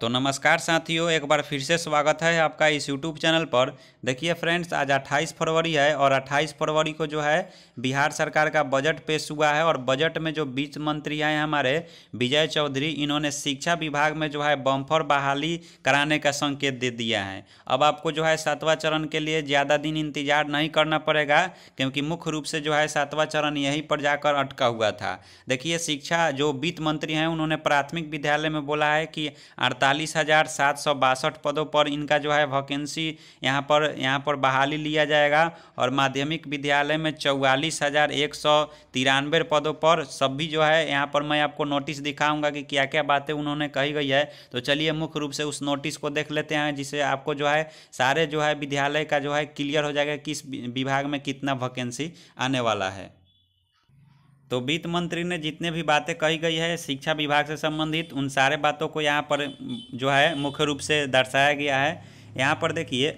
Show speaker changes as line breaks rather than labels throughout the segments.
तो नमस्कार साथियों एक बार फिर से स्वागत है आपका इस यूट्यूब चैनल पर देखिए फ्रेंड्स आज 28 फरवरी है और 28 फरवरी को जो है बिहार सरकार का बजट पेश हुआ है और बजट में जो वित्त मंत्री हैं हमारे विजय चौधरी इन्होंने शिक्षा विभाग में जो है बम्फर बहाली कराने का संकेत दे दिया है अब आपको जो है सातवां चरण के लिए ज़्यादा दिन इंतजार नहीं करना पड़ेगा क्योंकि मुख्य रूप से जो है सातवां चरण यहीं पर जाकर अटका हुआ था देखिए शिक्षा जो वित्त मंत्री हैं उन्होंने प्राथमिक विद्यालय में बोला है कि अड़ता अड़तालीस हज़ार सात सौ बासठ पदों पर इनका जो है वैकेंसी यहाँ पर यहाँ पर बहाली लिया जाएगा और माध्यमिक विद्यालय में चौवालीस हज़ार एक सौ तिरानवे पदों पर सब भी जो है यहाँ पर मैं आपको नोटिस दिखाऊंगा कि क्या क्या बातें उन्होंने कही गई है तो चलिए मुख्य रूप से उस नोटिस को देख लेते हैं जिसे आपको जो है सारे जो है विद्यालय का जो है क्लियर हो जाएगा किस विभाग में कितना वैकेंसी आने वाला है तो वित्त मंत्री ने जितने भी बातें कही गई है शिक्षा विभाग से संबंधित उन सारे बातों को यहाँ पर जो है मुख्य रूप से दर्शाया गया है यहाँ पर देखिए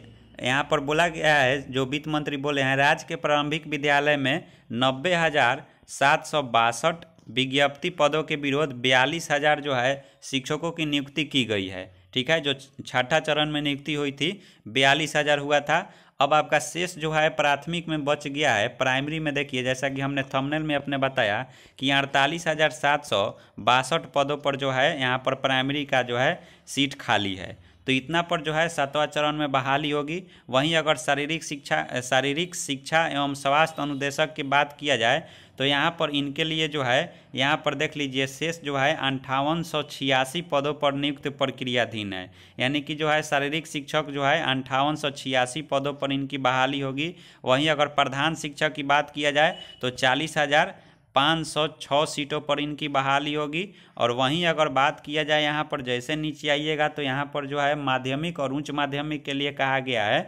यहाँ पर बोला गया है जो वित्त मंत्री बोले हैं राज्य के प्रारंभिक विद्यालय में नब्बे हज़ार सात सौ बासठ विज्ञप्ति पदों के विरोध बयालीस हज़ार जो है शिक्षकों की नियुक्ति की गई है ठीक है जो छठा चरण में नियुक्ति हुई थी बयालीस हज़ार हुआ था अब आपका शेष जो है प्राथमिक में बच गया है प्राइमरी में देखिए जैसा कि हमने थंबनेल में अपने बताया कि अड़तालीस हज़ार सात सौ बासठ पदों पर जो है यहाँ पर प्राइमरी का जो है सीट खाली है तो इतना पर जो है सातवां चरण में बहाली होगी वहीं अगर शारीरिक शिक्षा शारीरिक शिक्षा एवं स्वास्थ्य अनुदेशक की बात किया जाए तो यहाँ पर इनके लिए जो है यहाँ पर देख लीजिए शेष जो है अंठावन सौ छियासी पदों पर नियुक्त प्रक्रियाधीन है यानी कि जो है शारीरिक शिक्षक जो है अंठावन सौ छियासी पदों पर इनकी बहाली होगी वहीं अगर प्रधान शिक्षक की बात किया जाए तो चालीस हज़ार 506 सीटों पर इनकी बहाली होगी और वहीं अगर बात किया जाए यहाँ पर जैसे नीचे आइएगा तो यहाँ पर जो है माध्यमिक और उच्च माध्यमिक के लिए कहा गया है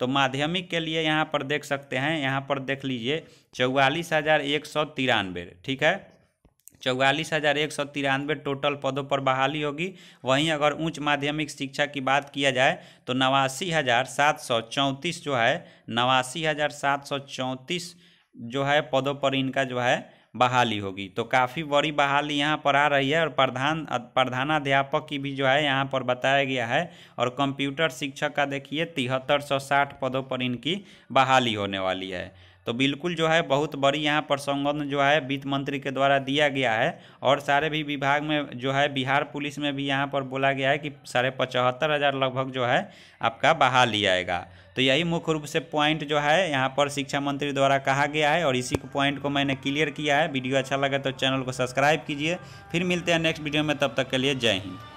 तो माध्यमिक के लिए यहाँ पर देख सकते हैं यहाँ पर देख लीजिए चौवालीस हज़ार एक सौ तिरानवे ठीक है चौवालीस हज़ार एक सौ तिरानवे टोटल पदों पर बहाली होगी वहीं अगर उच्च माध्यमिक शिक्षा की बात किया जाए तो नवासी हज़ार सात सौ चौंतीस जो है नवासी हज़ार सात सौ चौंतीस जो है पदों पर इनका जो है बहाली होगी तो काफ़ी बड़ी बहाली यहाँ पर आ रही है और प्रधान प्रधानाध्यापक की भी जो है यहाँ पर बताया गया है और कंप्यूटर शिक्षक का देखिए तिहत्तर सौ साठ पदों पर इनकी बहाली होने वाली है तो बिल्कुल जो है बहुत बड़ी यहाँ पर संबंध जो है वित्त मंत्री के द्वारा दिया गया है और सारे भी विभाग में जो है बिहार पुलिस में भी यहाँ पर बोला गया है कि साढ़े पचहत्तर हज़ार लगभग जो है आपका बहाली आएगा तो यही मुख्य रूप से पॉइंट जो है यहाँ पर शिक्षा मंत्री द्वारा कहा गया है और इसी पॉइंट को मैंने क्लियर किया है वीडियो अच्छा लगा तो चैनल को सब्सक्राइब कीजिए फिर मिलते हैं नेक्स्ट वीडियो में तब तक के लिए जय हिंद